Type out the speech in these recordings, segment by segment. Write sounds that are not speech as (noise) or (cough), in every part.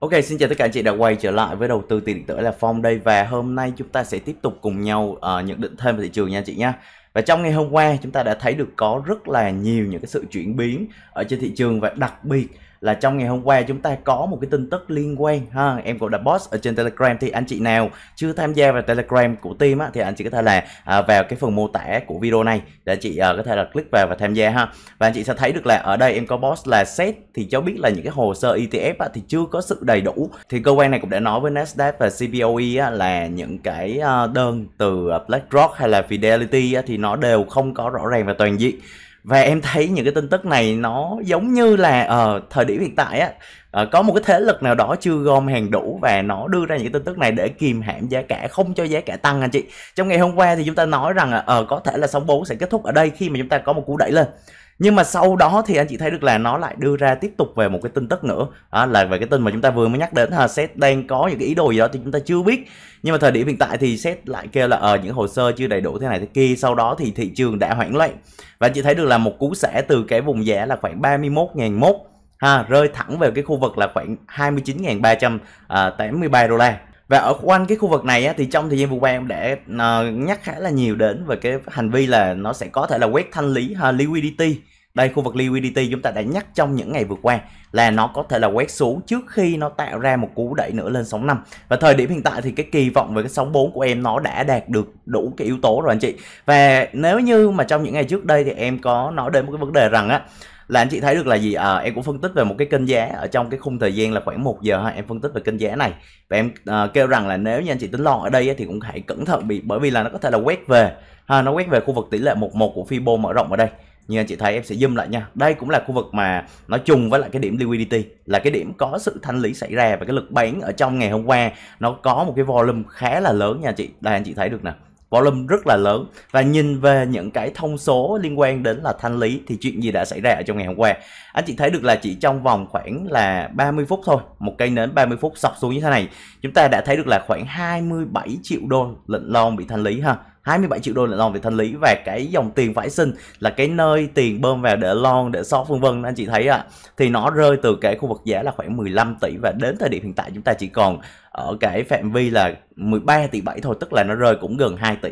Ok, xin chào tất cả anh chị đã quay trở lại với đầu tư tiền điện tử là Phong đây và hôm nay chúng ta sẽ tiếp tục cùng nhau uh, nhận định thêm về thị trường nha chị nhé. Và trong ngày hôm qua chúng ta đã thấy được có rất là nhiều những cái sự chuyển biến ở trên thị trường và đặc biệt là trong ngày hôm qua chúng ta có một cái tin tức liên quan ha em cũng đã post ở trên telegram thì anh chị nào chưa tham gia vào telegram của team á thì anh chị có thể là à, vào cái phần mô tả của video này để chị à, có thể là click vào và tham gia ha và anh chị sẽ thấy được là ở đây em có post là set thì cho biết là những cái hồ sơ ETF á, thì chưa có sự đầy đủ thì cơ quan này cũng đã nói với Nasdaq và CBOE á, là những cái à, đơn từ à, BlackRock hay là Fidelity á, thì nó đều không có rõ ràng và toàn diện và em thấy những cái tin tức này nó giống như là ở ờ, uh, thời điểm hiện tại á uh, có một cái thế lực nào đó chưa gom hàng đủ và nó đưa ra những cái tin tức này để kìm hãm giá cả không cho giá cả tăng anh chị trong ngày hôm qua thì chúng ta nói rằng uh, có thể là sóng bốn sẽ kết thúc ở đây khi mà chúng ta có một cú đẩy lên nhưng mà sau đó thì anh chị thấy được là nó lại đưa ra tiếp tục về một cái tin tức nữa à, là về cái tin mà chúng ta vừa mới nhắc đến ha seth đang có những cái ý đồ gì đó thì chúng ta chưa biết nhưng mà thời điểm hiện tại thì seth lại kêu là ở ờ, à, những hồ sơ chưa đầy đủ thế này thế kia sau đó thì thị trường đã hoảng loạn và anh chị thấy được là một cú xẻ từ cái vùng giá là khoảng 31.001 ha rơi thẳng về cái khu vực là khoảng 29.383 à, đô la và ở quanh cái khu vực này á, thì trong thời gian vừa qua em đã uh, nhắc khá là nhiều đến về cái hành vi là nó sẽ có thể là quét thanh lý uh, ờ, liquidity đây khu vực liquidity chúng ta đã nhắc trong những ngày vừa qua là nó có thể là quét xuống trước khi nó tạo ra một cú đẩy nữa lên sóng năm và thời điểm hiện tại thì cái kỳ vọng về cái sóng 4 của em nó đã đạt được đủ cái yếu tố rồi anh chị và nếu như mà trong những ngày trước đây thì em có nói đến một cái vấn đề rằng á là anh chị thấy được là gì à, em cũng phân tích về một cái kênh giá ở trong cái khung thời gian là khoảng 1 giờ ha em phân tích về kênh giá này và em à, kêu rằng là nếu như anh chị tính lon ở đây thì cũng hãy cẩn thận bị bởi vì là nó có thể là quét về ha nó quét về khu vực tỷ lệ 11 của Fibo mở rộng ở đây như anh chị thấy em sẽ zoom lại nha đây cũng là khu vực mà nó chung với lại cái điểm liquidity là cái điểm có sự thanh lý xảy ra và cái lực bán ở trong ngày hôm qua nó có một cái volume khá là lớn nha anh chị đây anh chị thấy được nè volume rất là lớn và nhìn về những cái thông số liên quan đến là thanh lý thì chuyện gì đã xảy ra ở trong ngày hôm qua anh chị thấy được là chỉ trong vòng khoảng là 30 phút thôi một cây nến 30 phút sọc xuống như thế này chúng ta đã thấy được là khoảng 27 triệu đô lệnh lon bị thanh lý ha 27 triệu đô là lon về thanh lý và cái dòng tiền phải sinh là cái nơi tiền bơm vào để lon để short vân vân anh chị thấy ạ à, thì nó rơi từ cái khu vực giá là khoảng 15 tỷ và đến thời điểm hiện tại chúng ta chỉ còn ở cái phạm vi là 13 tỷ 7 thôi tức là nó rơi cũng gần 2 tỷ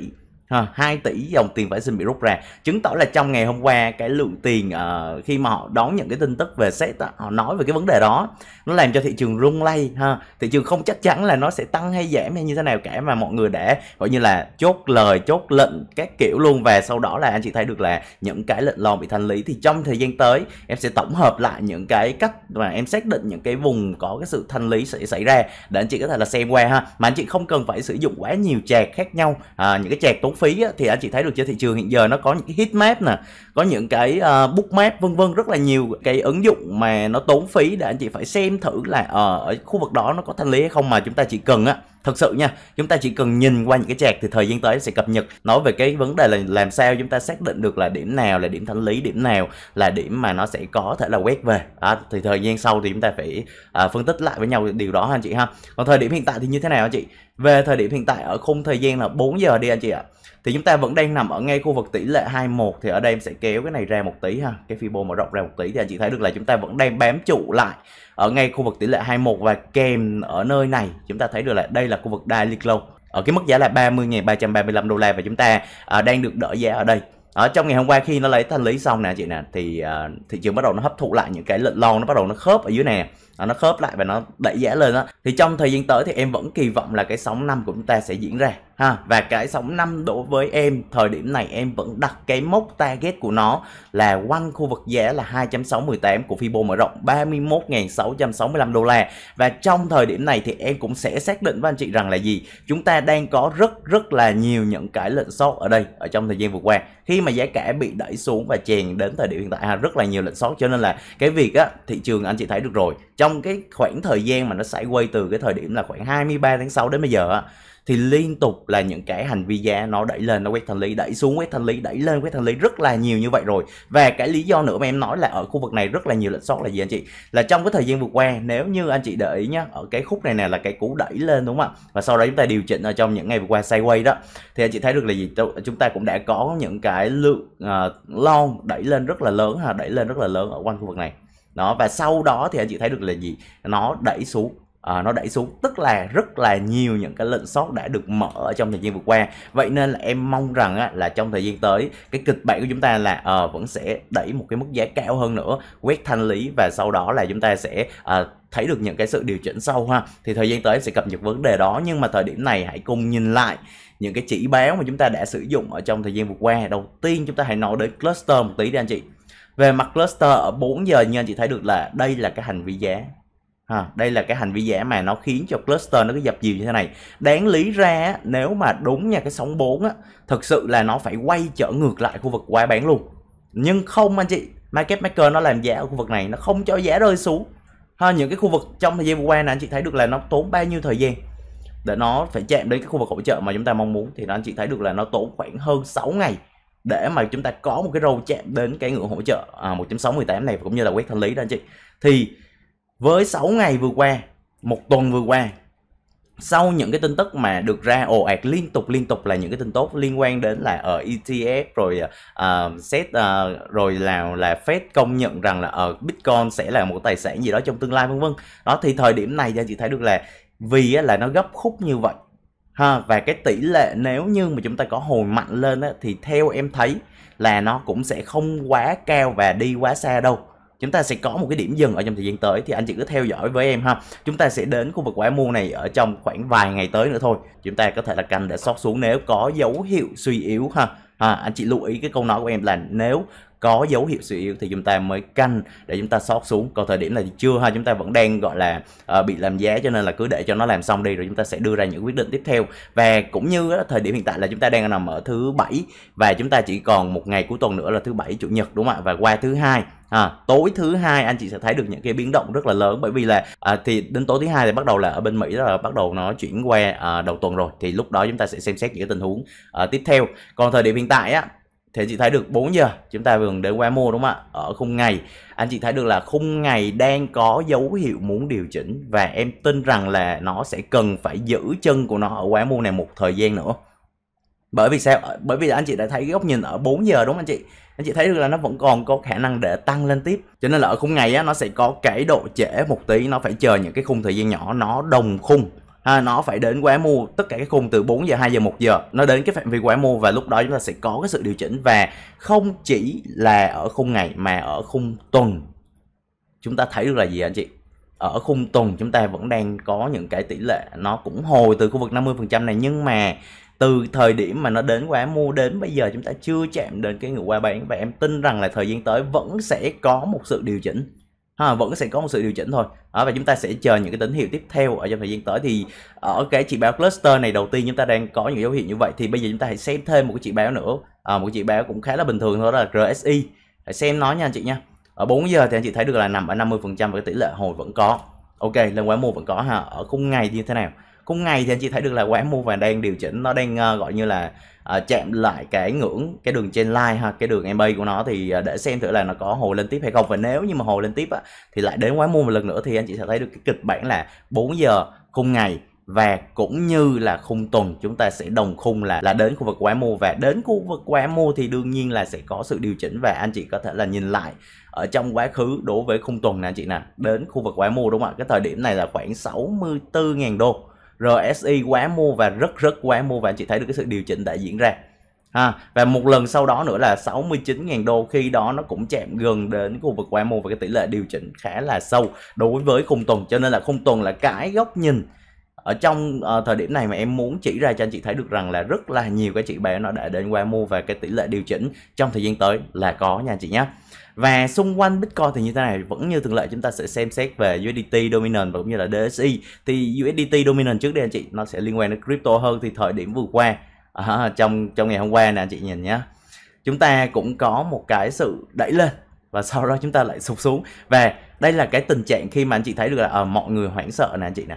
À, 2 tỷ dòng tiền phải xin bị rút ra chứng tỏ là trong ngày hôm qua cái lượng tiền uh, khi mà họ đón những cái tin tức về xét họ nói về cái vấn đề đó nó làm cho thị trường rung lay ha thị trường không chắc chắn là nó sẽ tăng hay giảm hay như thế nào cả mà mọi người để gọi như là chốt lời chốt lệnh các kiểu luôn và sau đó là anh chị thấy được là những cái lệnh lòn bị thanh lý thì trong thời gian tới em sẽ tổng hợp lại những cái cách mà em xác định những cái vùng có cái sự thanh lý sẽ xảy ra để anh chị có thể là xem qua ha mà anh chị không cần phải sử dụng quá nhiều chạc khác nhau à, những cái chạc tốn phí á, thì anh chị thấy được trên thị trường hiện giờ nó có những cái map nè có những cái uh, map vân vân rất là nhiều cái ứng dụng mà nó tốn phí để anh chị phải xem thử là ở, ờ, ở khu vực đó nó có thanh lý hay không mà chúng ta chỉ cần á thật sự nha chúng ta chỉ cần nhìn qua những cái chạc thì thời gian tới sẽ cập nhật nói về cái vấn đề là làm sao chúng ta xác định được là điểm nào là điểm thanh lý điểm nào là điểm mà nó sẽ có thể là quét về à, thì thời gian sau thì chúng ta phải à, phân tích lại với nhau điều đó anh chị ha còn thời điểm hiện tại thì như thế nào anh chị về thời điểm hiện tại ở khung thời gian là 4 giờ đi anh chị ạ. Thì chúng ta vẫn đang nằm ở ngay khu vực tỷ lệ 21 thì ở đây em sẽ kéo cái này ra một tí ha. Cái Fibo mở rộng ra một tí thì anh chị thấy được là chúng ta vẫn đang bám trụ lại ở ngay khu vực tỷ lệ 21 và kèm ở nơi này chúng ta thấy được là đây là khu vực Daily Close ở cái mức giá là 30.335 đô la và chúng ta à, đang được đỡ giá ở đây ở trong ngày hôm qua khi nó lấy thanh lý xong nè chị nè thì à, thị trường bắt đầu nó hấp thụ lại những cái lệnh lon nó bắt đầu nó khớp ở dưới nè Ờ, nó khớp lại và nó đẩy giá lên đó thì trong thời gian tới thì em vẫn kỳ vọng là cái sóng năm của chúng ta sẽ diễn ra ha và cái sóng năm đối với em thời điểm này em vẫn đặt cái mốc target của nó là quanh khu vực giá là 2.618 của Fibo mở rộng 31.665 đô la và trong thời điểm này thì em cũng sẽ xác định với anh chị rằng là gì chúng ta đang có rất rất là nhiều những cái lệnh sót ở đây ở trong thời gian vừa qua khi mà giá cả bị đẩy xuống và chèn đến thời điểm hiện tại rất là nhiều lệnh sót cho nên là cái việc á thị trường anh chị thấy được rồi trong trong cái khoảng thời gian mà nó xảy quay từ cái thời điểm là khoảng 23 tháng 6 đến bây giờ thì liên tục là những cái hành vi giá nó đẩy lên nó quét thanh lý đẩy xuống quét thanh lý đẩy lên quét thanh lý rất là nhiều như vậy rồi và cái lý do nữa mà em nói là ở khu vực này rất là nhiều lệnh sót là gì anh chị là trong cái thời gian vừa qua nếu như anh chị để ý nhá ở cái khúc này nè là cái cú đẩy lên đúng không ạ và sau đó chúng ta điều chỉnh ở trong những ngày vừa qua sideways đó thì anh chị thấy được là gì chúng ta cũng đã có những cái lượng uh, ờ, long đẩy lên rất là lớn ha đẩy lên rất là lớn ở quanh khu vực này đó và sau đó thì anh chị thấy được là gì nó đẩy xuống à, nó đẩy xuống tức là rất là nhiều những cái lệnh sót đã được mở trong thời gian vừa qua vậy nên là em mong rằng á, là trong thời gian tới cái kịch bản của chúng ta là à, vẫn sẽ đẩy một cái mức giá cao hơn nữa quét thanh lý và sau đó là chúng ta sẽ à, thấy được những cái sự điều chỉnh sâu ha thì thời gian tới sẽ cập nhật vấn đề đó nhưng mà thời điểm này hãy cùng nhìn lại những cái chỉ báo mà chúng ta đã sử dụng ở trong thời gian vừa qua đầu tiên chúng ta hãy nói đến cluster một tí đi anh chị về mặt cluster ở 4 giờ như anh chị thấy được là đây là cái hành vi giá. À, đây là cái hành vi giá mà nó khiến cho cluster nó cứ dập dìu như thế này. Đáng lý ra nếu mà đúng nha cái sóng 4 á, thực sự là nó phải quay trở ngược lại khu vực quá bán luôn. Nhưng không anh chị, market maker nó làm giá ở khu vực này, nó không cho giá rơi xuống. Ha, những cái khu vực trong thời gian vừa qua là anh chị thấy được là nó tốn bao nhiêu thời gian để nó phải chạm đến cái khu vực hỗ trợ mà chúng ta mong muốn thì nó anh chị thấy được là nó tốn khoảng hơn 6 ngày để mà chúng ta có một cái râu chạm đến cái ngưỡng hỗ trợ à, 1 618 này cũng như là quét thanh lý đó anh chị thì với 6 ngày vừa qua một tuần vừa qua sau những cái tin tức mà được ra ồ ạt liên tục liên tục là những cái tin tốt liên quan đến là ở ờ, ETF rồi uh, set uh, rồi là là Fed công nhận rằng là ở ờ, uh, Bitcoin sẽ là một tài sản gì đó trong tương lai vân vân đó thì thời điểm này anh chị thấy được là vì là nó gấp khúc như vậy ha và cái tỷ lệ nếu như mà chúng ta có hồi mạnh lên á, thì theo em thấy là nó cũng sẽ không quá cao và đi quá xa đâu chúng ta sẽ có một cái điểm dừng ở trong thời gian tới thì anh chị cứ theo dõi với em ha chúng ta sẽ đến khu vực quả mua này ở trong khoảng vài ngày tới nữa thôi chúng ta có thể là canh để sót xuống nếu có dấu hiệu suy yếu ha à, anh chị lưu ý cái câu nói của em là nếu có dấu hiệu suy yếu thì chúng ta mới canh để chúng ta sót xuống còn thời điểm này thì chưa ha chúng ta vẫn đang gọi là uh, bị làm giá cho nên là cứ để cho nó làm xong đi rồi chúng ta sẽ đưa ra những quyết định tiếp theo và cũng như đó, thời điểm hiện tại là chúng ta đang nằm ở thứ bảy và chúng ta chỉ còn một ngày cuối tuần nữa là thứ bảy chủ nhật đúng không ạ và qua thứ hai à, tối thứ hai anh chị sẽ thấy được những cái biến động rất là lớn bởi vì là à, thì đến tối thứ hai thì bắt đầu là ở bên mỹ là bắt đầu nó chuyển qua à, đầu tuần rồi thì lúc đó chúng ta sẽ xem xét những cái tình huống à, tiếp theo còn thời điểm hiện tại á thì anh chị thấy được 4 giờ chúng ta vừa đến qua mua đúng không ạ ở khung ngày anh chị thấy được là khung ngày đang có dấu hiệu muốn điều chỉnh và em tin rằng là nó sẽ cần phải giữ chân của nó ở quá mua này một thời gian nữa bởi vì sao bởi vì anh chị đã thấy góc nhìn ở 4 giờ đúng không anh chị anh chị thấy được là nó vẫn còn có khả năng để tăng lên tiếp cho nên là ở khung ngày á, nó sẽ có cái độ trễ một tí nó phải chờ những cái khung thời gian nhỏ nó đồng khung ha, nó phải đến quá mua tất cả các khung từ 4 giờ 2 giờ 1 giờ nó đến cái phạm vi quá mua và lúc đó chúng ta sẽ có cái sự điều chỉnh và không chỉ là ở khung ngày mà ở khung tuần chúng ta thấy được là gì anh chị ở khung tuần chúng ta vẫn đang có những cái tỷ lệ nó cũng hồi từ khu vực 50% này nhưng mà từ thời điểm mà nó đến qua mua đến bây giờ chúng ta chưa chạm đến cái người qua bán và em tin rằng là thời gian tới vẫn sẽ có một sự điều chỉnh ha, vẫn sẽ có một sự điều chỉnh thôi à, và chúng ta sẽ chờ những cái tín hiệu tiếp theo ở trong thời gian tới thì ở cái chỉ báo cluster này đầu tiên chúng ta đang có những dấu hiệu như vậy thì bây giờ chúng ta hãy xem thêm một cái chỉ báo nữa à, một chỉ báo cũng khá là bình thường thôi đó là RSI hãy xem nó nha anh chị nha ở 4 giờ thì anh chị thấy được là nằm ở 50% và cái tỷ lệ hồi vẫn có ok lên quá mua vẫn có ha ở khung ngày như thế nào cùng ngày thì anh chị thấy được là quán mua vàng đang điều chỉnh nó đang uh, gọi như là uh, chạm lại cái ngưỡng cái đường trên line ha cái đường MA của nó thì uh, để xem thử là nó có hồi lên tiếp hay không và nếu như mà hồi lên tiếp á, thì lại đến quán mua một lần nữa thì anh chị sẽ thấy được cái kịch bản là 4 giờ khung ngày và cũng như là khung tuần chúng ta sẽ đồng khung là là đến khu vực quá mua và đến khu vực quá mua thì đương nhiên là sẽ có sự điều chỉnh và anh chị có thể là nhìn lại ở trong quá khứ đối với khung tuần nè anh chị nè đến khu vực quá mua đúng không ạ cái thời điểm này là khoảng 64.000 đô RSI quá mua và rất rất quá mua và anh chị thấy được cái sự điều chỉnh đã diễn ra à, và một lần sau đó nữa là 69.000 đô khi đó nó cũng chạm gần đến khu vực quá mua và cái tỷ lệ điều chỉnh khá là sâu đối với khung tuần cho nên là khung tuần là cái góc nhìn ở trong uh, thời điểm này mà em muốn chỉ ra cho anh chị thấy được rằng là rất là nhiều các chị bạn nó đã đến qua mua và cái tỷ lệ điều chỉnh trong thời gian tới là có nha anh chị nhé và xung quanh Bitcoin thì như thế này vẫn như thường lệ chúng ta sẽ xem xét về USDT Dominant và cũng như là DSI thì USDT Dominant trước đây anh chị nó sẽ liên quan đến crypto hơn thì thời điểm vừa qua à, trong trong ngày hôm qua nè anh chị nhìn nhé chúng ta cũng có một cái sự đẩy lên và sau đó chúng ta lại sụp xuống và đây là cái tình trạng khi mà anh chị thấy được là à, mọi người hoảng sợ nè anh chị nè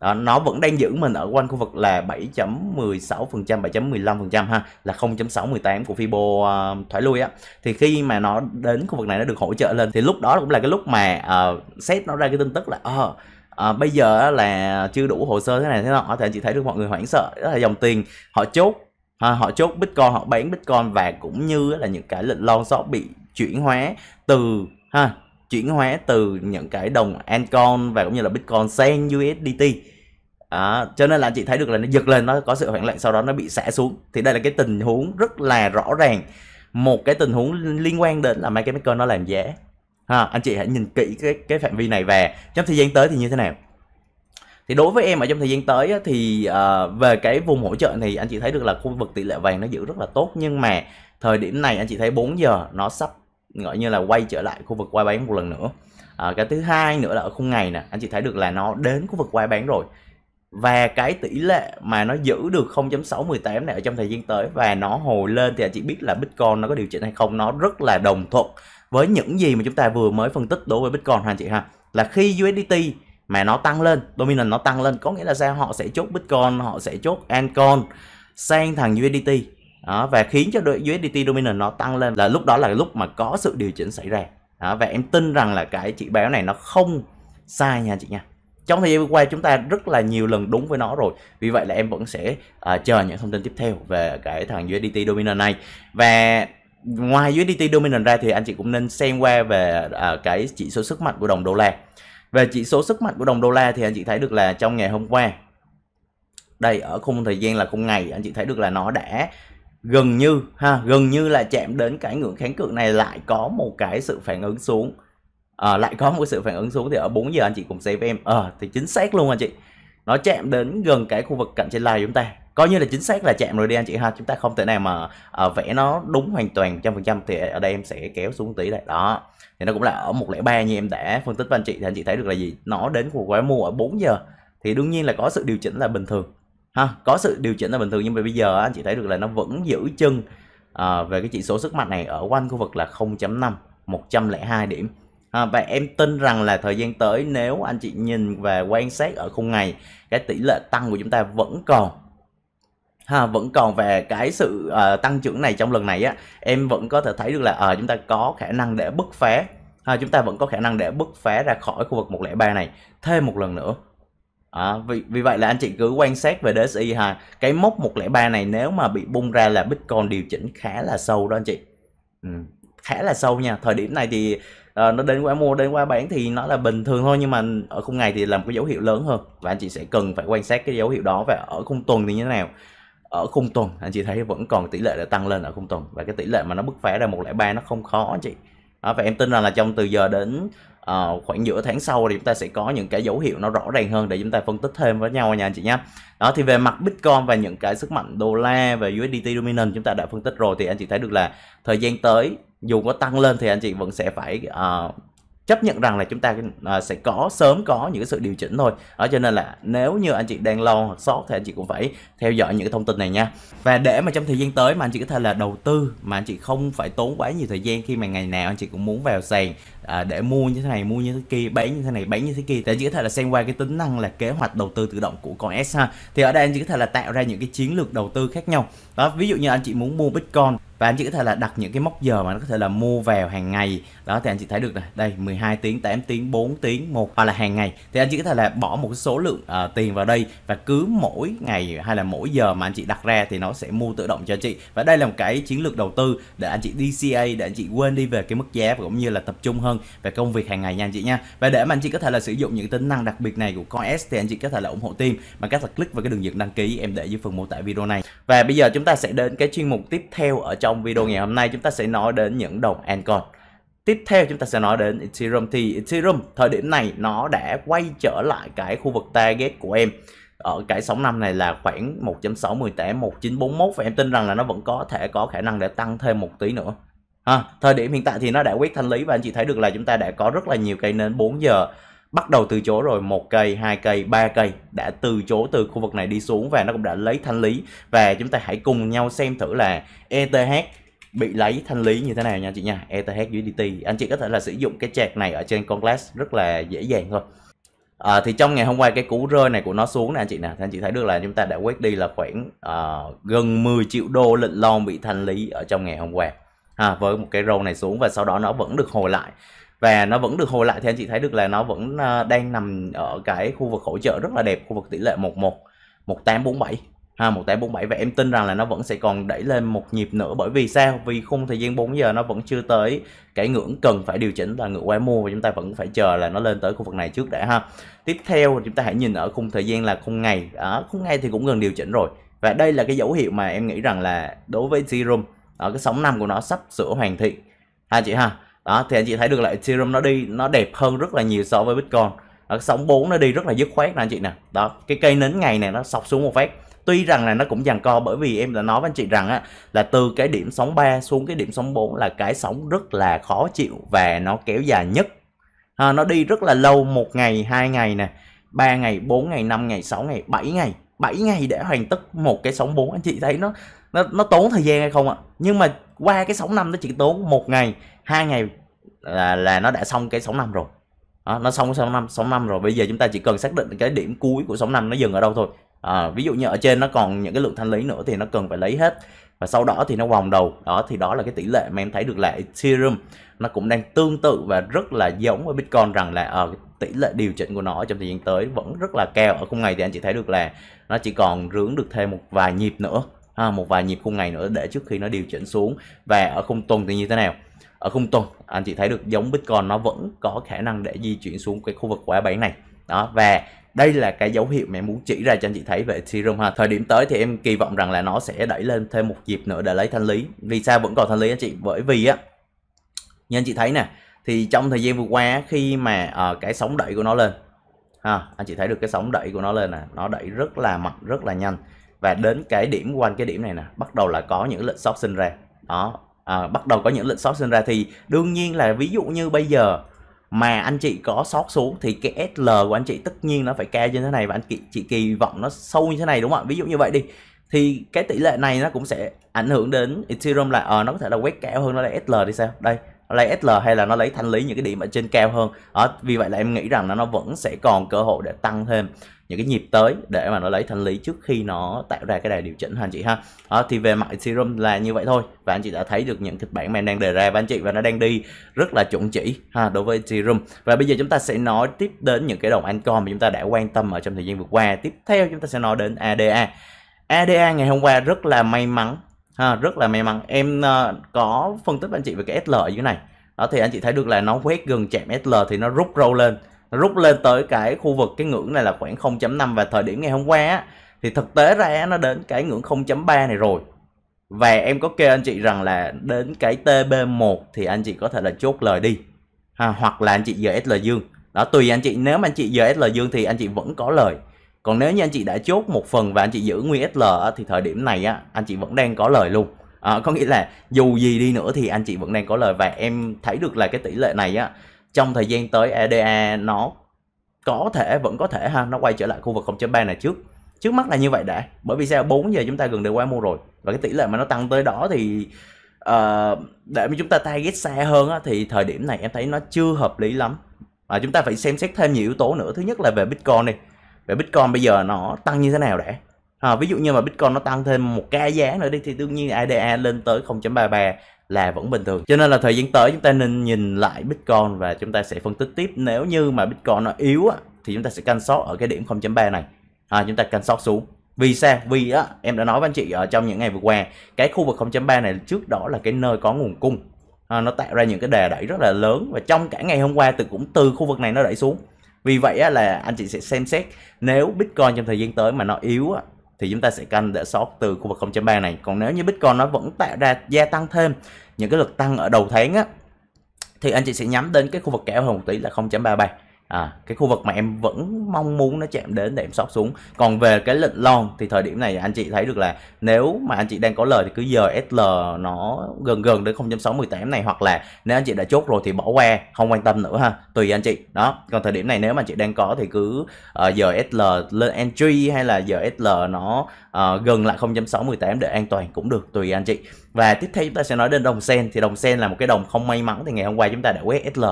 đó, nó vẫn đang giữ mình ở quanh khu vực là 7.16%, 7.15% ha, là 0.618 của Fibo uh, thoái lui á. Thì khi mà nó đến khu vực này nó được hỗ trợ lên thì lúc đó cũng là cái lúc mà uh, nó ra cái tin tức là uh, à, bây giờ là chưa đủ hồ sơ thế này thế nọ thì anh chỉ thấy được mọi người hoảng sợ đó là dòng tiền họ chốt à, họ chốt bitcoin họ bán bitcoin và cũng như là những cái lệnh long shop bị chuyển hóa từ ha chuyển hóa từ những cái đồng Ancon và cũng như là Bitcoin sang USDT à, cho nên là chị thấy được là nó giật lên nó có sự hoảng loạn sau đó nó bị xả xuống thì đây là cái tình huống rất là rõ ràng một cái tình huống liên quan đến là market maker nó làm giá ha anh chị hãy nhìn kỹ cái cái phạm vi này và trong thời gian tới thì như thế nào thì đối với em ở trong thời gian tới thì uh, về cái vùng hỗ trợ thì anh chị thấy được là khu vực tỷ lệ vàng nó giữ rất là tốt nhưng mà thời điểm này anh chị thấy 4 giờ nó sắp gọi như là quay trở lại khu vực quay bán một lần nữa à, cái thứ hai nữa là ở khung ngày nè anh chị thấy được là nó đến khu vực quay bán rồi và cái tỷ lệ mà nó giữ được 0.618 này ở trong thời gian tới và nó hồi lên thì anh chị biết là Bitcoin nó có điều chỉnh hay không nó rất là đồng thuận với những gì mà chúng ta vừa mới phân tích đối với Bitcoin ha anh chị ha là khi USDT mà nó tăng lên dominant nó tăng lên có nghĩa là sao họ sẽ chốt Bitcoin họ sẽ chốt Ancon sang thằng USDT đó, và khiến cho USDT dominant nó tăng lên là lúc đó là lúc mà có sự điều chỉnh xảy ra đó, và em tin rằng là cái chỉ báo này nó không sai nha chị nha trong thời gian vừa qua chúng ta rất là nhiều lần đúng với nó rồi vì vậy là em vẫn sẽ uh, chờ những thông tin tiếp theo về cái thằng USDT dominant này và ngoài USDT dominant ra thì anh chị cũng nên xem qua về uh, cái chỉ số sức mạnh của đồng đô la về chỉ số sức mạnh của đồng đô la thì anh chị thấy được là trong ngày hôm qua đây ở khung thời gian là khung ngày anh chị thấy được là nó đã gần như ha gần như là chạm đến cái ngưỡng kháng cự này lại có một cái sự phản ứng xuống à, lại có một sự phản ứng xuống thì ở 4 giờ anh chị cùng với em ờ à, thì chính xác luôn anh chị nó chạm đến gần cái khu vực cạnh trên live chúng ta coi như là chính xác là chạm rồi đi anh chị ha chúng ta không thể nào mà à, vẽ nó đúng hoàn toàn trăm phần trăm thì ở đây em sẽ kéo xuống tí này đó thì nó cũng là ở một lẻ ba như em đã phân tích với anh chị thì anh chị thấy được là gì nó đến khu quái mua ở 4 giờ thì đương nhiên là có sự điều chỉnh là bình thường ha có sự điều chỉnh là bình thường nhưng mà bây giờ anh chị thấy được là nó vẫn giữ chân à, về cái chỉ số sức mạnh này ở quanh khu vực là 0.5 102 điểm à, và em tin rằng là thời gian tới nếu anh chị nhìn và quan sát ở khung ngày cái tỷ lệ tăng của chúng ta vẫn còn ha, vẫn còn về cái sự uh, tăng trưởng này trong lần này á em vẫn có thể thấy được là uh, chúng ta có khả năng để bứt phá ha, chúng ta vẫn có khả năng để bứt phá ra khỏi khu vực 103 này thêm một lần nữa À, vì, vì vậy là anh chị cứ quan sát về DSI ha cái mốc 103 này nếu mà bị bung ra là Bitcoin điều chỉnh khá là sâu đó anh chị ừ, khá là sâu nha thời điểm này thì uh, nó đến qua mua đến qua bán thì nó là bình thường thôi nhưng mà ở khung ngày thì làm cái dấu hiệu lớn hơn và anh chị sẽ cần phải quan sát cái dấu hiệu đó và ở khung tuần thì như thế nào ở khung tuần anh chị thấy vẫn còn tỷ lệ đã tăng lên ở khung tuần và cái tỷ lệ mà nó bứt phá ra 103 nó không khó anh chị đó, và em tin rằng là trong từ giờ đến Ờ, khoảng giữa tháng sau thì chúng ta sẽ có những cái dấu hiệu nó rõ ràng hơn để chúng ta phân tích thêm với nhau nha anh chị nhé đó thì về mặt Bitcoin và những cái sức mạnh đô la và USDT dominant chúng ta đã phân tích rồi thì anh chị thấy được là thời gian tới dù có tăng lên thì anh chị vẫn sẽ phải uh, chấp nhận rằng là chúng ta à, sẽ có sớm có những sự điều chỉnh thôi đó cho nên là nếu như anh chị đang lo hoặc sót thì anh chị cũng phải theo dõi những thông tin này nha và để mà trong thời gian tới mà anh chị có thể là đầu tư mà anh chị không phải tốn quá nhiều thời gian khi mà ngày nào anh chị cũng muốn vào sàn à, để mua như thế này mua như thế kia bán như thế này bán như thế kia thì anh chị có thể là xem qua cái tính năng là kế hoạch đầu tư tự động của con S ha thì ở đây anh chị có thể là tạo ra những cái chiến lược đầu tư khác nhau đó ví dụ như anh chị muốn mua Bitcoin và anh chị có thể là đặt những cái mốc giờ mà nó có thể là mua vào hàng ngày đó thì anh chị thấy được này đây 12 tiếng 8 tiếng 4 tiếng một hoặc là hàng ngày thì anh chị có thể là bỏ một số lượng uh, tiền vào đây và cứ mỗi ngày hay là mỗi giờ mà anh chị đặt ra thì nó sẽ mua tự động cho anh chị và đây là một cái chiến lược đầu tư để anh chị DCA để anh chị quên đi về cái mức giá và cũng như là tập trung hơn về công việc hàng ngày nha anh chị nha và để mà anh chị có thể là sử dụng những tính năng đặc biệt này của CoinS thì anh chị có thể là ủng hộ team bằng cách là click vào cái đường dẫn đăng ký em để dưới phần mô tả video này và bây giờ chúng ta sẽ đến cái chuyên mục tiếp theo ở trong video ngày hôm nay chúng ta sẽ nói đến những đồng Ancon Tiếp theo chúng ta sẽ nói đến Ethereum thì Ethereum thời điểm này nó đã quay trở lại cái khu vực target của em ở cái sóng năm này là khoảng 1.618 1941 và em tin rằng là nó vẫn có thể có khả năng để tăng thêm một tí nữa. À, thời điểm hiện tại thì nó đã quét thanh lý và anh chị thấy được là chúng ta đã có rất là nhiều cây nến 4 giờ bắt đầu từ chối rồi một cây hai cây ba cây đã từ chối từ khu vực này đi xuống và nó cũng đã lấy thanh lý và chúng ta hãy cùng nhau xem thử là ETH bị lấy thanh lý như thế nào nha chị nha ETH USDT anh chị có thể là sử dụng cái chạc này ở trên con glass rất là dễ dàng thôi à, thì trong ngày hôm qua cái cú rơi này của nó xuống nè anh chị nè anh chị thấy được là chúng ta đã quét đi là khoảng uh, gần 10 triệu đô lệnh long bị thanh lý ở trong ngày hôm qua ha, với một cái roll này xuống và sau đó nó vẫn được hồi lại và nó vẫn được hồi lại thì anh chị thấy được là nó vẫn à, đang nằm ở cái khu vực hỗ trợ rất là đẹp khu vực tỷ lệ 11 1847 ha, 1847 và em tin rằng là nó vẫn sẽ còn đẩy lên một nhịp nữa bởi vì sao vì khung thời gian 4 giờ nó vẫn chưa tới cái ngưỡng cần phải điều chỉnh là ngưỡng quá mua và chúng ta vẫn phải chờ là nó lên tới khu vực này trước đã ha tiếp theo chúng ta hãy nhìn ở khung thời gian là khung ngày đó, khung ngày thì cũng gần điều chỉnh rồi và đây là cái dấu hiệu mà em nghĩ rằng là đối với Ethereum ở cái sóng năm của nó sắp sửa hoàn thiện ha chị ha đó thì anh chị thấy được là Ethereum nó đi nó đẹp hơn rất là nhiều so với Bitcoin ở sóng 4 nó đi rất là dứt khoát nè anh chị nè đó cái cây nến ngày này nó sọc xuống một phát tuy rằng là nó cũng giằng co bởi vì em đã nói với anh chị rằng á là từ cái điểm sóng 3 xuống cái điểm sóng 4 là cái sóng rất là khó chịu và nó kéo dài nhất à, nó đi rất là lâu một ngày hai ngày nè 3 ngày 4 ngày 5 ngày 6 ngày 7 ngày 7 ngày để hoàn tất một cái sóng 4 anh chị thấy nó nó, nó tốn thời gian hay không ạ nhưng mà qua cái sóng năm nó chỉ tốn một ngày hai ngày là, là nó đã xong cái sóng năm rồi đó, nó xong cái sóng năm sóng năm rồi bây giờ chúng ta chỉ cần xác định cái điểm cuối của sóng năm nó dừng ở đâu thôi à, ví dụ như ở trên nó còn những cái lượng thanh lý nữa thì nó cần phải lấy hết và sau đó thì nó vòng đầu đó thì đó là cái tỷ lệ mà em thấy được là Ethereum nó cũng đang tương tự và rất là giống với Bitcoin rằng là ở ờ, tỷ lệ điều chỉnh của nó trong thời gian tới vẫn rất là cao ở khung ngày thì anh chị thấy được là nó chỉ còn rướng được thêm một vài nhịp nữa à, một vài nhịp khung ngày nữa để trước khi nó điều chỉnh xuống và ở khung tuần thì như thế nào ở khung tuần anh chị thấy được giống Bitcoin nó vẫn có khả năng để di chuyển xuống cái khu vực của bảy này đó và đây là cái dấu hiệu mà em muốn chỉ ra cho anh chị thấy về serum ha thời điểm tới thì em kỳ vọng rằng là nó sẽ đẩy lên thêm một dịp nữa để lấy thanh lý vì sao vẫn còn thanh lý anh chị bởi vì á như anh chị thấy nè thì trong thời gian vừa qua khi mà à, cái sóng đẩy của nó lên ha anh chị thấy được cái sóng đẩy của nó lên nè nó đẩy rất là mạnh rất là nhanh và đến cái điểm quanh cái điểm này nè bắt đầu là có những lệnh short sinh ra đó à, bắt đầu có những lệnh short sinh ra thì đương nhiên là ví dụ như bây giờ mà anh chị có sót xuống thì cái SL của anh chị tất nhiên nó phải cao như thế này và anh chị, chị kỳ vọng nó sâu như thế này đúng không ạ ví dụ như vậy đi thì cái tỷ lệ này nó cũng sẽ ảnh hưởng đến Ethereum là ờ à, nó có thể là quét cao hơn nó là SL đi sao đây lấy SL hay là nó lấy thanh lý những cái điểm ở trên cao hơn đó, vì vậy là em nghĩ rằng là nó vẫn sẽ còn cơ hội để tăng thêm những cái nhịp tới để mà nó lấy thanh lý trước khi nó tạo ra cái đài điều chỉnh ha anh chị ha đó, thì về mặt serum là như vậy thôi và anh chị đã thấy được những kịch bản mà em đang đề ra và anh chị và nó đang đi rất là chuẩn chỉ ha đối với serum và bây giờ chúng ta sẽ nói tiếp đến những cái đồng ancon mà chúng ta đã quan tâm ở trong thời gian vừa qua tiếp theo chúng ta sẽ nói đến ADA ADA ngày hôm qua rất là may mắn ha, rất là may mắn em uh, có phân tích anh chị về cái SL ở dưới này đó thì anh chị thấy được là nó quét gần chạm SL thì nó rút râu lên nó rút lên tới cái khu vực cái ngưỡng này là khoảng 0.5 và thời điểm ngày hôm qua á, thì thực tế ra nó đến cái ngưỡng 0.3 này rồi và em có kêu anh chị rằng là đến cái TB1 thì anh chị có thể là chốt lời đi ha, hoặc là anh chị giờ SL dương đó tùy anh chị nếu mà anh chị giờ SL dương thì anh chị vẫn có lời còn nếu như anh chị đã chốt một phần và anh chị giữ nguyên SL thì thời điểm này á anh chị vẫn đang có lời luôn à, có nghĩa là dù gì đi nữa thì anh chị vẫn đang có lời và em thấy được là cái tỷ lệ này á trong thời gian tới EDA nó có thể vẫn có thể ha nó quay trở lại khu vực 0.3 này trước trước mắt là như vậy đã bởi vì sao 4 giờ chúng ta gần đây qua mua rồi và cái tỷ lệ mà nó tăng tới đó thì uh, để mà chúng ta target xa hơn á, thì thời điểm này em thấy nó chưa hợp lý lắm à, chúng ta phải xem xét thêm nhiều yếu tố nữa thứ nhất là về bitcoin này về Bitcoin bây giờ nó tăng như thế nào đã à, ví dụ như mà Bitcoin nó tăng thêm một cái giá nữa đi thì đương nhiên ADA lên tới 0.33 là vẫn bình thường cho nên là thời gian tới chúng ta nên nhìn lại Bitcoin và chúng ta sẽ phân tích tiếp nếu như mà Bitcoin nó yếu thì chúng ta sẽ canh sót ở cái điểm 0.3 này à, chúng ta canh sót xuống vì sao vì á, em đã nói với anh chị ở trong những ngày vừa qua cái khu vực 0.3 này trước đó là cái nơi có nguồn cung à, nó tạo ra những cái đà đẩy rất là lớn và trong cả ngày hôm qua từ cũng từ khu vực này nó đẩy xuống vì vậy á, là anh chị sẽ xem xét nếu bitcoin trong thời gian tới mà nó yếu á, thì chúng ta sẽ canh để short từ khu vực 0.3 này còn nếu như bitcoin nó vẫn tạo ra gia tăng thêm những cái lực tăng ở đầu tháng á thì anh chị sẽ nhắm đến cái khu vực kéo hơn một tí là 0.37 à, cái khu vực mà em vẫn mong muốn nó chạm đến để em sót xuống còn về cái lệnh lon thì thời điểm này anh chị thấy được là nếu mà anh chị đang có lời thì cứ giờ SL nó gần gần đến 0.618 này hoặc là nếu anh chị đã chốt rồi thì bỏ qua không quan tâm nữa ha tùy anh chị đó còn thời điểm này nếu mà anh chị đang có thì cứ uh, giờ SL lên entry hay là giờ SL nó uh, gần lại 0.618 để an toàn cũng được tùy anh chị và tiếp theo chúng ta sẽ nói đến đồng sen thì đồng sen là một cái đồng không may mắn thì ngày hôm qua chúng ta đã quét SL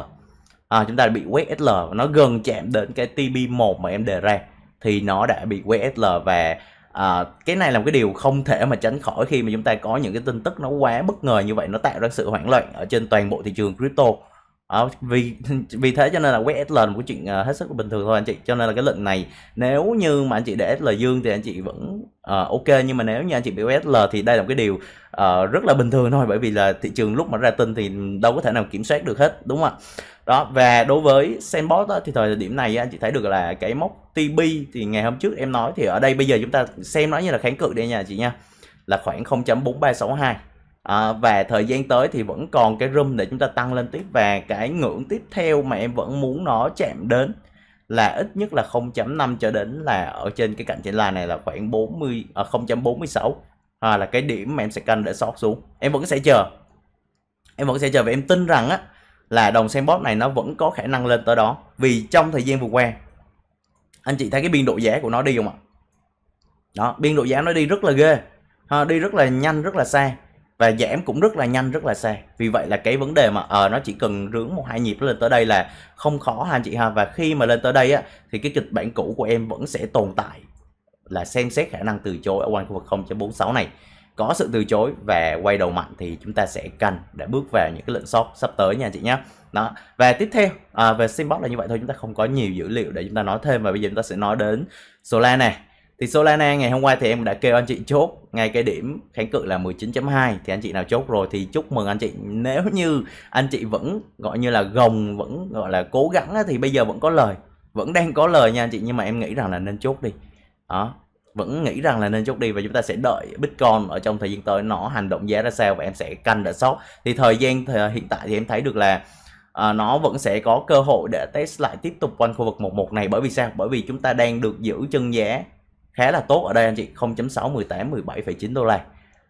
à, chúng ta đã bị quét SL nó gần chạm đến cái TB1 mà em đề ra thì nó đã bị quét SL và à, cái này là một cái điều không thể mà tránh khỏi khi mà chúng ta có những cái tin tức nó quá bất ngờ như vậy nó tạo ra sự hoảng loạn ở trên toàn bộ thị trường crypto à, vì (laughs) vì thế cho nên là quét lần của một cái chuyện à, hết sức bình thường thôi anh chị cho nên là cái lệnh này nếu như mà anh chị để SL dương thì anh chị vẫn uh, ok nhưng mà nếu như anh chị bị quét SL thì đây là một cái điều uh, rất là bình thường thôi bởi vì là thị trường lúc mà ra tin thì đâu có thể nào kiểm soát được hết đúng không ạ đó và đối với sandbox đó, thì thời điểm này anh chị thấy được là cái mốc TB thì ngày hôm trước em nói thì ở đây bây giờ chúng ta xem nó như là kháng cự đây nha chị nha là khoảng 0.4362 à, và thời gian tới thì vẫn còn cái room để chúng ta tăng lên tiếp và cái ngưỡng tiếp theo mà em vẫn muốn nó chạm đến là ít nhất là 0.5 cho đến là ở trên cái cạnh trên là này là khoảng 40 à, 0.46 à, là cái điểm mà em sẽ canh để sót xuống em vẫn sẽ chờ em vẫn sẽ chờ và em tin rằng á là đồng sandbox này nó vẫn có khả năng lên tới đó vì trong thời gian vừa qua anh chị thấy cái biên độ giá của nó đi không ạ đó biên độ giá nó đi rất là ghê ha, đi rất là nhanh rất là xa và giảm cũng rất là nhanh rất là xa vì vậy là cái vấn đề mà ờ à, nó chỉ cần rướng một hai nhịp lên tới đây là không khó ha anh chị ha và khi mà lên tới đây á thì cái kịch bản cũ của em vẫn sẽ tồn tại là xem xét khả năng từ chối ở quanh khu vực 0.46 này có sự từ chối và quay đầu mạnh thì chúng ta sẽ cần để bước vào những cái lệnh short sắp tới nha chị nhé đó và tiếp theo à, về Simbox là như vậy thôi chúng ta không có nhiều dữ liệu để chúng ta nói thêm và bây giờ chúng ta sẽ nói đến Solana này thì Solana ngày hôm qua thì em đã kêu anh chị chốt ngay cái điểm kháng cự là 19.2 thì anh chị nào chốt rồi thì chúc mừng anh chị nếu như anh chị vẫn gọi như là gồng vẫn gọi là cố gắng thì bây giờ vẫn có lời vẫn đang có lời nha anh chị nhưng mà em nghĩ rằng là nên chốt đi đó vẫn nghĩ rằng là nên chốt đi và chúng ta sẽ đợi Bitcoin ở trong thời gian tới nó hành động giá ra sao và em sẽ canh đã sót thì thời gian thì à, hiện tại thì em thấy được là à, nó vẫn sẽ có cơ hội để test lại tiếp tục quanh khu vực 11 này bởi vì sao bởi vì chúng ta đang được giữ chân giá khá là tốt ở đây anh chị 0.6 18 17,9 đô la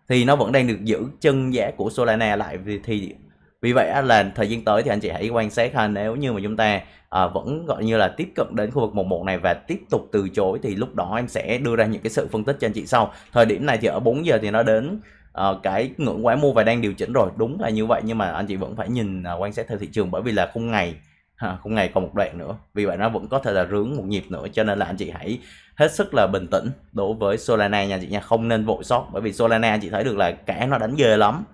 thì nó vẫn đang được giữ chân giá của Solana lại thì vì vậy là thời gian tới thì anh chị hãy quan sát ha nếu như mà chúng ta à, vẫn gọi như là tiếp cận đến khu vực 11 này và tiếp tục từ chối thì lúc đó em sẽ đưa ra những cái sự phân tích cho anh chị sau thời điểm này thì ở 4 giờ thì nó đến uh, cái ngưỡng quá mua và đang điều chỉnh rồi đúng là như vậy nhưng mà anh chị vẫn phải nhìn uh, quan sát theo thị trường bởi vì là khung ngày ha, khung ngày còn một đoạn nữa vì vậy nó vẫn có thể là rướng một nhịp nữa cho nên là anh chị hãy hết sức là bình tĩnh đối với Solana nha chị nha không nên vội sót bởi vì Solana anh chị thấy được là cả nó đánh ghê lắm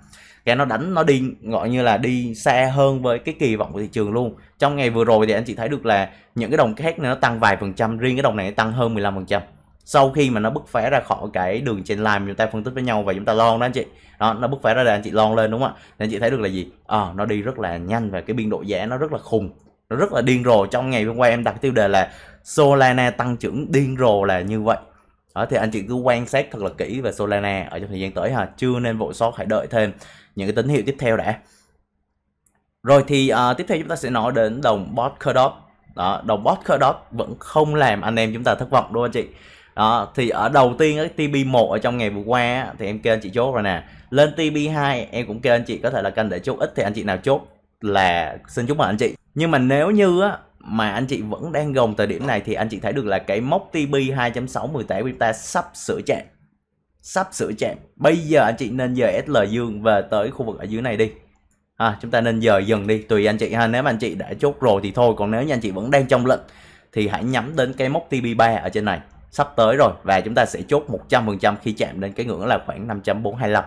cái nó đánh nó đi gọi như là đi xa hơn với cái kỳ vọng của thị trường luôn trong ngày vừa rồi thì anh chị thấy được là những cái đồng khác này nó tăng vài phần trăm riêng cái đồng này tăng hơn 15 phần trăm sau khi mà nó bứt phá ra khỏi cái đường trên line chúng ta phân tích với nhau và chúng ta lon đó anh chị đó nó bứt phá ra là anh chị lon lên đúng không ạ nên anh chị thấy được là gì à, nó đi rất là nhanh và cái biên độ giá nó rất là khùng nó rất là điên rồ trong ngày hôm qua em đặt tiêu đề là Solana tăng trưởng điên rồ là như vậy đó, thì anh chị cứ quan sát thật là kỹ về Solana ở trong thời gian tới ha chưa nên vội sót hãy đợi thêm những cái tín hiệu tiếp theo đã rồi thì uh, tiếp theo chúng ta sẽ nói đến đồng bot Curdot đó đồng bot Curdot vẫn không làm anh em chúng ta thất vọng đúng không chị đó thì ở đầu tiên cái TB1 ở trong ngày vừa qua thì em kêu anh chị chốt rồi nè lên TB2 em cũng kêu anh chị có thể là canh để chốt ít thì anh chị nào chốt là xin chúc mừng anh chị nhưng mà nếu như á mà anh chị vẫn đang gồng thời điểm này thì anh chị thấy được là cái mốc TB 2.6 18 chúng ta sắp sửa chạm sắp sửa chạm bây giờ anh chị nên dời SL dương về tới khu vực ở dưới này đi à, chúng ta nên dời dần đi tùy anh chị ha nếu mà anh chị đã chốt rồi thì thôi còn nếu như anh chị vẫn đang trong lệnh thì hãy nhắm đến cái mốc TB3 ở trên này sắp tới rồi và chúng ta sẽ chốt 100% khi chạm đến cái ngưỡng là khoảng 5.425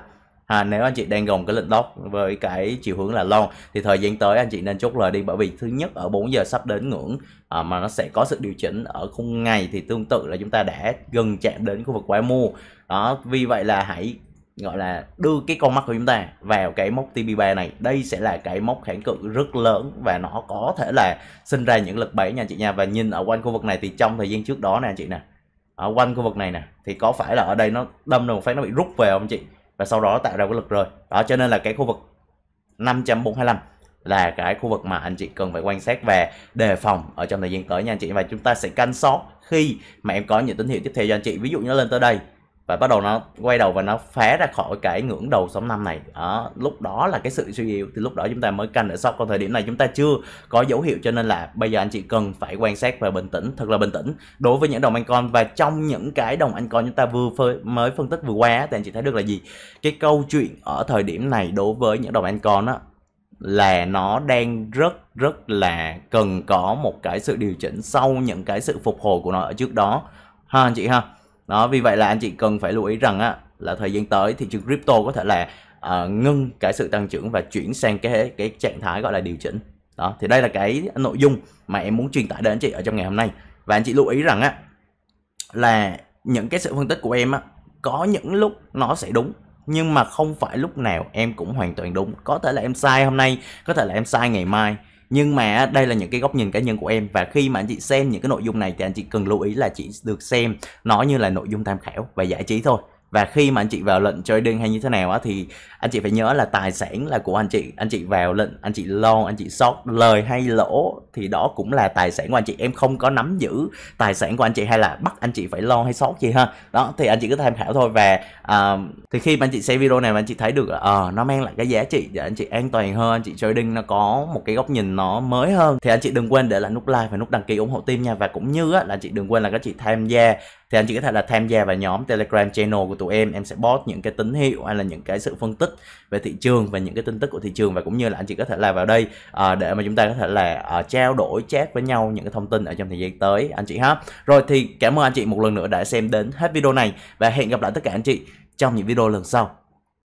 ha nếu anh chị đang gồng cái lệnh lock với cái chiều hướng là long thì thời gian tới anh chị nên chốt lời đi bởi vì thứ nhất ở 4 giờ sắp đến ngưỡng à, mà nó sẽ có sự điều chỉnh ở khung ngày thì tương tự là chúng ta đã gần chạm đến khu vực quá mua đó vì vậy là hãy gọi là đưa cái con mắt của chúng ta vào cái mốc TB3 này đây sẽ là cái mốc kháng cự rất lớn và nó có thể là sinh ra những lực bẫy nha chị nha và nhìn ở quanh khu vực này thì trong thời gian trước đó nè chị nè ở quanh khu vực này nè thì có phải là ở đây nó đâm được một phát nó bị rút về không chị và sau đó tạo ra cái lực rơi đó cho nên là cái khu vực 5 là cái khu vực mà anh chị cần phải quan sát và đề phòng ở trong thời gian tới nha anh chị và chúng ta sẽ canh sót khi mà em có những tín hiệu tiếp theo cho anh chị ví dụ như lên tới đây và bắt đầu nó quay đầu và nó phá ra khỏi cái ngưỡng đầu sóng năm này đó lúc đó là cái sự suy yếu thì lúc đó chúng ta mới canh ở sóc còn thời điểm này chúng ta chưa có dấu hiệu cho nên là bây giờ anh chị cần phải quan sát và bình tĩnh thật là bình tĩnh đối với những đồng anh con và trong những cái đồng anh con chúng ta vừa phơi, mới phân tích vừa qua thì anh chị thấy được là gì cái câu chuyện ở thời điểm này đối với những đồng anh con đó là nó đang rất rất là cần có một cái sự điều chỉnh sau những cái sự phục hồi của nó ở trước đó ha anh chị ha đó vì vậy là anh chị cần phải lưu ý rằng á là thời gian tới thị trường crypto có thể là uh, ngưng cái sự tăng trưởng và chuyển sang cái cái trạng thái gọi là điều chỉnh đó thì đây là cái nội dung mà em muốn truyền tải đến anh chị ở trong ngày hôm nay và anh chị lưu ý rằng á là những cái sự phân tích của em á có những lúc nó sẽ đúng nhưng mà không phải lúc nào em cũng hoàn toàn đúng có thể là em sai hôm nay có thể là em sai ngày mai nhưng mà đây là những cái góc nhìn cá nhân của em và khi mà anh chị xem những cái nội dung này thì anh chị cần lưu ý là chị được xem nó như là nội dung tham khảo và giải trí thôi và khi mà anh chị vào lệnh chơi trading hay như thế nào á thì anh chị phải nhớ là tài sản là của anh chị anh chị vào lệnh anh chị lo anh chị sót lời hay lỗ thì đó cũng là tài sản của anh chị em không có nắm giữ tài sản của anh chị hay là bắt anh chị phải lo hay sót gì ha đó thì anh chị cứ tham khảo thôi và uh, thì khi mà anh chị xem video này mà anh chị thấy được ờ uh, nó mang lại cái giá trị để anh chị an toàn hơn anh chị chơi trading nó có một cái góc nhìn nó mới hơn thì anh chị đừng quên để lại nút like và nút đăng ký ủng hộ team nha và cũng như á, là anh chị đừng quên là các chị tham gia thì anh chị có thể là tham gia vào nhóm Telegram channel của tụi em em sẽ post những cái tín hiệu hay là những cái sự phân tích về thị trường và những cái tin tức của thị trường và cũng như là anh chị có thể là vào đây à, để mà chúng ta có thể là uh, trao đổi chat với nhau những cái thông tin ở trong thời gian tới anh chị ha rồi thì cảm ơn anh chị một lần nữa đã xem đến hết video này và hẹn gặp lại tất cả anh chị trong những video lần sau